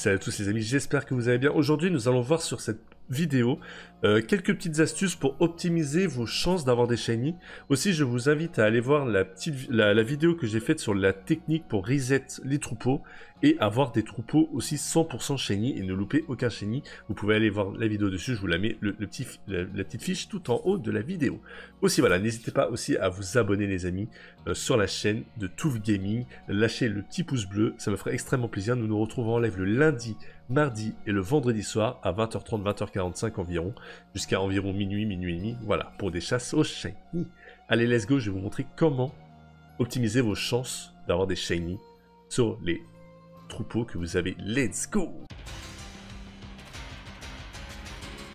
Salut à tous les amis, j'espère que vous allez bien. Aujourd'hui, nous allons voir sur cette vidéo, euh, quelques petites astuces pour optimiser vos chances d'avoir des shiny. Aussi, je vous invite à aller voir la, petite, la, vidéo que j'ai faite sur la technique pour reset les troupeaux et avoir des troupeaux aussi 100% shiny et ne louper aucun shiny. Vous pouvez aller voir la vidéo dessus, je vous la mets, le, petit, la, petite fiche tout en haut de la vidéo. Aussi, voilà, n'hésitez pas aussi à vous abonner les amis euh, sur la chaîne de Toof Gaming. Lâchez le petit pouce bleu, ça me ferait extrêmement plaisir. Nous nous retrouvons en live le lundi mardi et le vendredi soir à 20h30, 20h45 environ, jusqu'à environ minuit, minuit et demi, voilà, pour des chasses aux shiny. Allez, let's go, je vais vous montrer comment optimiser vos chances d'avoir des shiny sur les troupeaux que vous avez. Let's go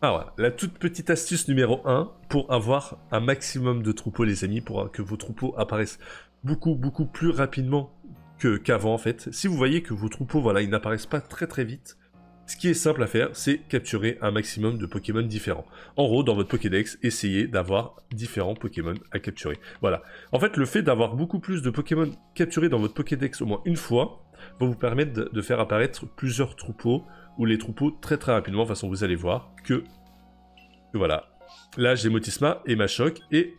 ah voilà, la toute petite astuce numéro 1 pour avoir un maximum de troupeaux les amis, pour que vos troupeaux apparaissent beaucoup beaucoup plus rapidement qu'avant en fait. Si vous voyez que vos troupeaux, voilà, ils n'apparaissent pas très très vite, ce qui est simple à faire, c'est capturer un maximum de Pokémon différents. En gros, dans votre Pokédex, essayez d'avoir différents Pokémon à capturer. Voilà. En fait, le fait d'avoir beaucoup plus de Pokémon capturés dans votre Pokédex au moins une fois, va vous permettre de faire apparaître plusieurs troupeaux, ou les troupeaux très très rapidement, de toute façon vous allez voir que... Voilà. Là, j'ai Motisma, et Machoc, et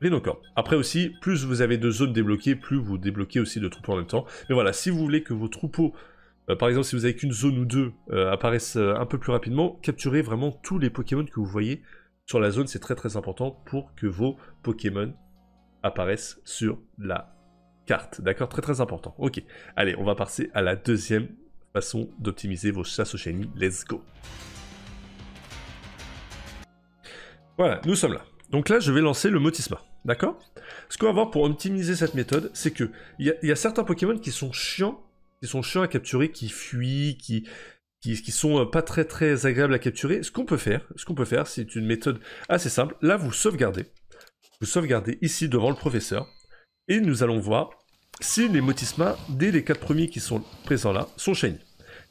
Rhinocorp. Après aussi, plus vous avez de zones débloquées, plus vous débloquez aussi de troupeaux en même temps. Mais voilà, si vous voulez que vos troupeaux euh, par exemple si vous avez qu'une zone ou deux, euh, apparaissent euh, un peu plus rapidement. Capturez vraiment tous les Pokémon que vous voyez sur la zone, c'est très très important pour que vos Pokémon apparaissent sur la carte. D'accord Très très important. Ok. Allez, on va passer à la deuxième façon d'optimiser vos chasses au chenilles. Let's go. Voilà, nous sommes là. Donc là, je vais lancer le Motisma. D'accord Ce qu'on va voir pour optimiser cette méthode, c'est que il y, a certains Pokémon qui sont chiants qui sont chiants à capturer, qui fuient, qui, qui, sont euh, pas très très agréables à capturer. Ce qu'on peut faire, ce qu'on peut faire, c'est une méthode assez simple. Là, vous sauvegardez, vous sauvegardez ici devant le professeur, et nous allons voir si les motismas, dès les quatre premiers qui sont présents là, sont shiny.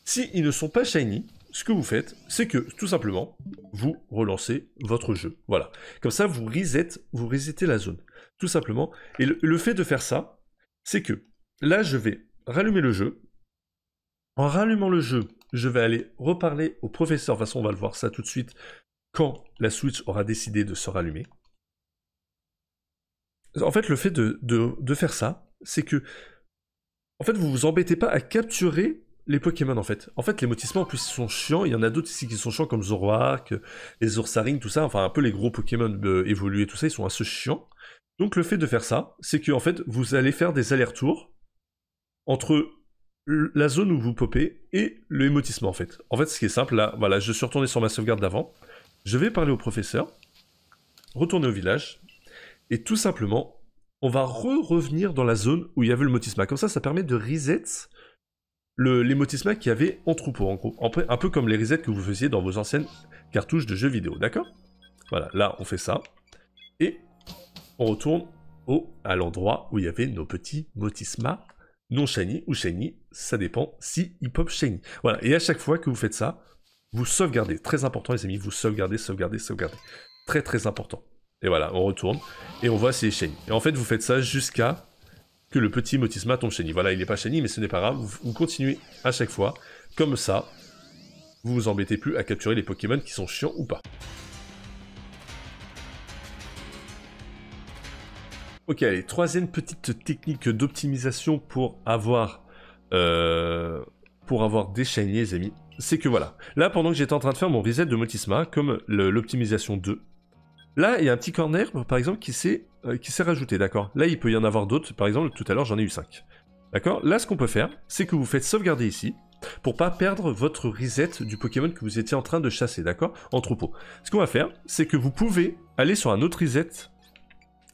S'ils ne sont pas shiny, ce que vous faites, c'est que tout simplement, vous relancez votre jeu. Voilà. Comme ça, vous reset, vous resetez la zone. Tout simplement. Et le fait de faire ça, c'est que là, je vais rallumer le jeu. En rallumant le jeu, je vais aller reparler au professeur. De toute façon, on va le voir ça tout de suite quand la Switch aura décidé de se rallumer. En fait, le fait de, faire ça, c'est que. En fait, vous vous embêtez pas à capturer les Pokémon en fait. En fait, les motissements, en plus, sont chiants. Il y en a d'autres ici qui sont chiants, comme Zoroark, les Ursaring, tout ça. Enfin, un peu les gros Pokémon euh, évolués, tout ça, ils sont assez chiants. Donc, le fait de faire ça, c'est que en fait, vous allez faire des allers-retours entre la zone où vous popez et le motisma en fait. En fait, ce qui est simple, là, voilà, je suis retourné sur ma sauvegarde d'avant, je vais parler au professeur, retourner au village, et tout simplement, on va re-revenir dans la zone où il y avait le motisma. Comme ça, ça permet de reset l'émotisma qu'il y avait en troupeau, en gros. Un peu comme les resets que vous faisiez dans vos anciennes cartouches de jeux vidéo, d'accord Voilà, là, on fait ça, et on retourne au, à l'endroit où il y avait nos petits motismas non shiny ou shiny, ça dépend si il pop shiny. Voilà, et à chaque fois que vous faites ça, vous sauvegardez. Très important les amis, vous sauvegardez, sauvegardez, sauvegardez. Très très important. Et voilà, on retourne et on voit si est shiny. Et en fait, vous faites ça jusqu'à que le petit motisma tombe shiny. Voilà, il n'est pas shiny, mais ce n'est pas grave. Vous, vous continuez à chaque fois, comme ça, vous vous embêtez plus à capturer les Pokémon qui sont chiants ou pas. Ok, allez, troisième petite technique d'optimisation pour avoir euh, pour avoir déchaîné, les amis. C'est que voilà, là pendant que j'étais en train de faire mon reset de Motisma, comme l'optimisation 2, là il y a un petit corner par exemple qui s'est euh, rajouté, d'accord Là il peut y en avoir d'autres, par exemple tout à l'heure j'en ai eu 5. D'accord Là ce qu'on peut faire, c'est que vous faites sauvegarder ici, pour pas perdre votre reset du Pokémon que vous étiez en train de chasser, d'accord En troupeau. Ce qu'on va faire, c'est que vous pouvez aller sur un autre reset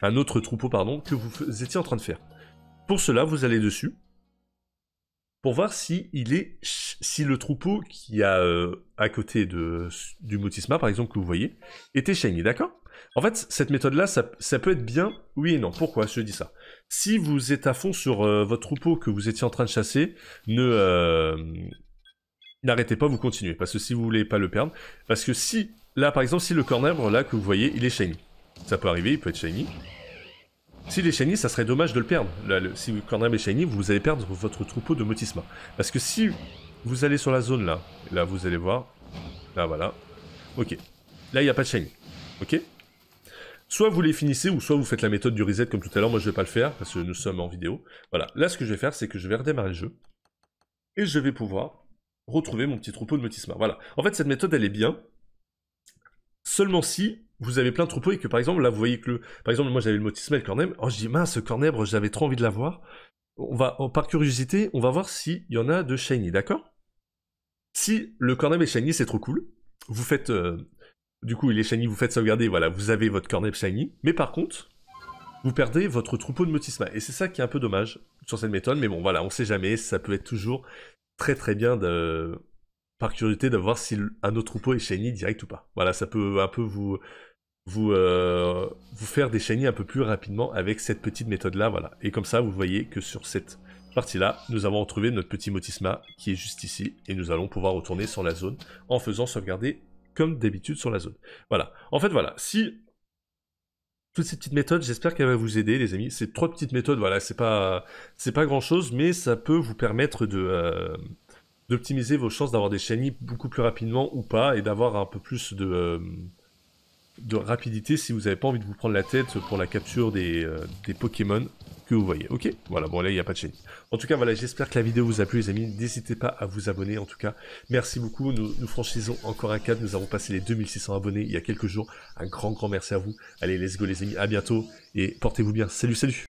un autre troupeau, pardon, que vous étiez en train de faire. Pour cela, vous allez dessus pour voir si il est si le troupeau qui a euh, à côté de, du Mutisma, par exemple, que vous voyez, était shiny, d'accord En fait, cette méthode-là, ça, peut être bien, oui et non. Pourquoi je dis ça Si vous êtes à fond sur euh, votre troupeau que vous étiez en train de chasser, ne euh, n'arrêtez pas, vous continuez, parce que si vous voulez pas le perdre, parce que si, là, par exemple, si le cornèbre, là, que vous voyez, il est shiny, ça peut arriver, il peut être shiny. S'il si est shiny, ça serait dommage de le perdre. Si vous si mes est shiny, vous allez perdre votre troupeau de motisma. Parce que si vous allez sur la zone là, là vous allez voir, là voilà, ok. Là, il n'y a pas de shiny, ok Soit vous les finissez, ou soit vous faites la méthode du reset comme tout à l'heure. Moi, je ne vais pas le faire, parce que nous sommes en vidéo. Voilà, là, ce que je vais faire, c'est que je vais redémarrer le jeu. Et je vais pouvoir retrouver mon petit troupeau de motisma. Voilà. En fait, cette méthode, elle est bien. Seulement si vous avez plein de troupeaux et que par exemple là vous voyez que le par exemple moi j'avais le motisme et le cornèbre oh je dis mince ce cornèbre j'avais trop envie de l'avoir on va oh, par curiosité on va voir s'il y en a de shiny d'accord si le cornèbre est shiny c'est trop cool vous faites euh, du coup il est shiny vous faites sauvegarder voilà vous avez votre cornèbre shiny mais par contre vous perdez votre troupeau de motisma et c'est ça qui est un peu dommage sur cette méthode mais bon voilà on sait jamais ça peut être toujours très très bien de par curiosité de voir si un autre troupeau est shiny direct ou pas. Voilà, ça peut un peu vous, vous, euh, vous faire des shiny un peu plus rapidement avec cette petite méthode-là, voilà. Et comme ça, vous voyez que sur cette partie-là, nous avons retrouvé notre petit motisma qui est juste ici, et nous allons pouvoir retourner sur la zone en faisant sauvegarder comme d'habitude sur la zone. Voilà. En fait, voilà, si... Toutes ces petites méthodes, j'espère qu'elles vont vous aider, les amis. Ces trois petites méthodes, voilà, c'est pas, c'est pas grand chose, mais ça peut vous permettre de, euh, d'optimiser vos chances d'avoir des shiny beaucoup plus rapidement ou pas, et d'avoir un peu plus de, euh, rapidité si vous n'avez pas envie de vous prendre la tête pour la capture des, euh, Pokémon que vous voyez. Ok, voilà, bon là il n'y a pas de shiny. En tout cas, voilà, j'espère que la vidéo vous a plu les amis, n'hésitez pas à vous abonner en tout cas. Merci beaucoup, nous, franchissons encore un cadre, nous avons passé les 2600 abonnés il y a quelques jours. Un grand grand merci à vous. Allez, let's go les amis, à bientôt, et portez-vous bien. Salut, salut